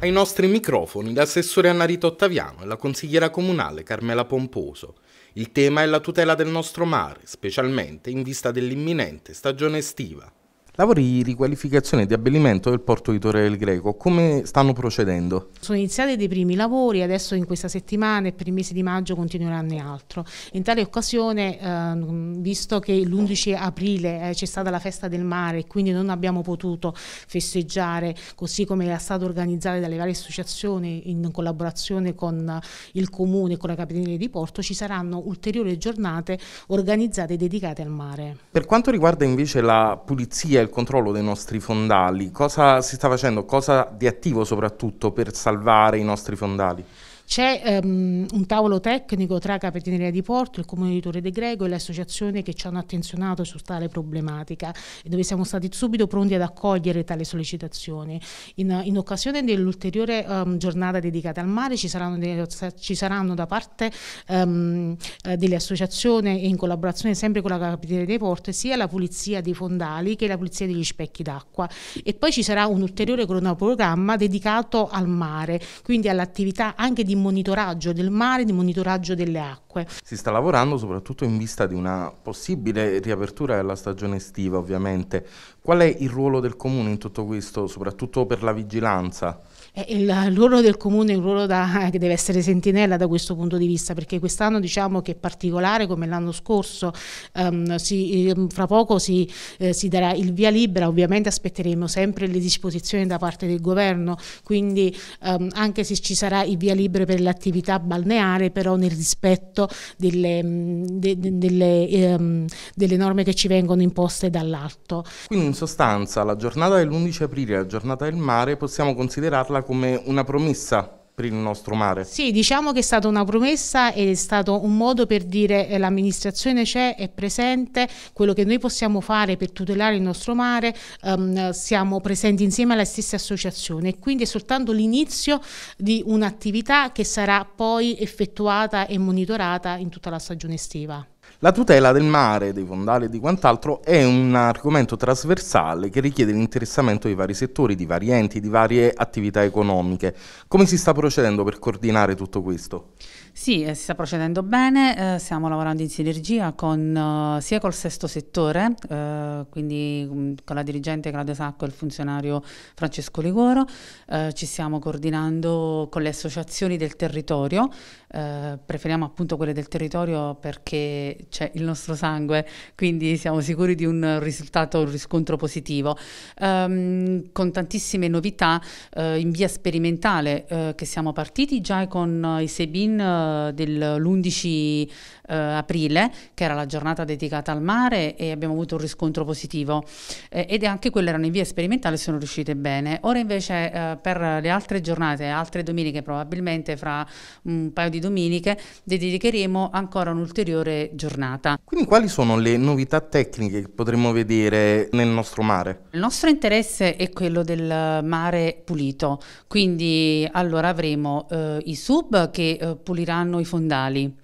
Ai nostri microfoni l'assessore Annarito Ottaviano e la consigliera comunale Carmela Pomposo. Il tema è la tutela del nostro mare, specialmente in vista dell'imminente stagione estiva. Lavori di riqualificazione e di abbellimento del porto di Torre del Greco, come stanno procedendo? Sono iniziati dei primi lavori, adesso in questa settimana e per il mese di maggio continueranno altro. In tale occasione, eh, visto che l'11 aprile eh, c'è stata la festa del mare e quindi non abbiamo potuto festeggiare così come era stato organizzato dalle varie associazioni in collaborazione con il comune e con la capitaneria di porto, ci saranno ulteriori giornate organizzate e dedicate al mare. Per quanto riguarda invece la pulizia e il controllo dei nostri fondali, cosa si sta facendo, cosa di attivo soprattutto per salvare i nostri fondali? C'è ehm, un tavolo tecnico tra Capitaneria di Porto, il Comune di Torre De Grego e le associazioni che ci hanno attenzionato su tale problematica e dove siamo stati subito pronti ad accogliere tale sollecitazione. In, in occasione dell'ulteriore ehm, giornata dedicata al mare ci saranno, delle, ci saranno da parte ehm, eh, delle associazioni e in collaborazione sempre con la Capitaneria di Porto sia la pulizia dei fondali che la pulizia degli specchi d'acqua e poi ci sarà un ulteriore cronoprogramma dedicato al mare, quindi all'attività anche di monitoraggio del mare, di monitoraggio delle acque acque. Si sta lavorando soprattutto in vista di una possibile riapertura della stagione estiva ovviamente. Qual è il ruolo del Comune in tutto questo, soprattutto per la vigilanza? Eh, il, ruolo del comune è un ruolo da, eh, che deve essere sentinella da questo punto di vista perché quest'anno diciamo che è particolare come l'anno scorso um, si, ehm, fra poco si, eh, si, darà il via libera ovviamente aspetteremo sempre le disposizioni da parte del governo quindi um, anche se ci sarà il via libera per l'attività balneare però nel rispetto rispetto delle, mm, de, de, delle, ehm, delle norme che ci vengono imposte dall'alto. Quindi in sostanza la giornata dell'11 aprile, la giornata del mare, possiamo considerarla come una promessa per il nostro mare. Sì, diciamo che è stata una promessa ed è stato un modo per dire eh, l'amministrazione c'è, è presente, quello che noi possiamo fare per tutelare il nostro mare, ehm, siamo presenti insieme alla stessa associazione, quindi è soltanto l'inizio di un'attività che sarà poi effettuata e monitorata in tutta la stagione estiva. La tutela del mare, dei fondali e di quant'altro è un argomento trasversale che richiede l'interessamento di vari settori, di vari enti, di varie attività economiche. Come si sta procedendo per coordinare tutto questo? Sì, eh, si sta procedendo bene, eh, stiamo lavorando in sinergia con, eh, sia col sesto settore, eh, quindi mm, con la dirigente Claudia Sacco e il funzionario Francesco Ligoro, eh, ci stiamo coordinando con le associazioni del territorio, preferiamo appunto quelle del territorio perché c'è il nostro sangue, quindi siamo sicuri di un risultato, un riscontro positivo, ehm, con tantissime novità in via sperimentale che siamo partiti già con i Sebin uh, eh, dell'11 uh, eh, aprile, che era la giornata dedicata al mare e abbiamo avuto un riscontro positivo eh, ed anche quelle erano in via sperimentale e sono riuscite bene. Ora invece uh, per le altre giornate, altre domeniche probabilmente fra un paio di domeniche, dedicheremo ancora un'ulteriore giornata. Quindi quali sono le novità tecniche che potremmo vedere nel nostro mare? Il nostro interesse è quello del mare pulito, quindi allora avremo eh, i sub che eh, puliranno saranno i fondali.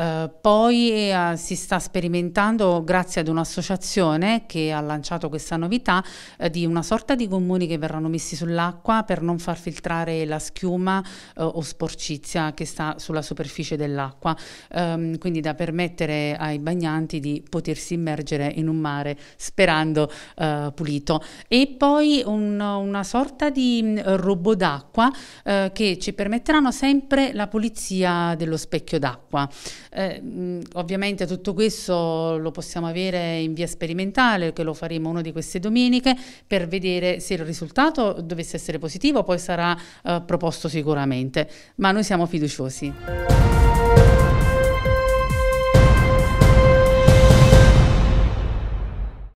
Eh, poi uh, si sta sperimentando, grazie ad un'associazione che ha lanciato questa novità, uh, di una sorta di gommoni che verranno messi sull'acqua per non far filtrare la schiuma o sporcizia che sta sulla superficie dell'acqua, um, quindi da permettere ai bagnanti di potersi immergere in un mare sperando pulito. E poi un, una sorta di mm, robot d'acqua che ci permetteranno sempre la pulizia dello specchio d'acqua. Eh, ovviamente tutto questo lo possiamo avere in via sperimentale, che lo faremo una di queste domeniche, per vedere se il risultato dovesse essere positivo, poi sarà eh, proposto sicuramente, ma noi siamo fiduciosi.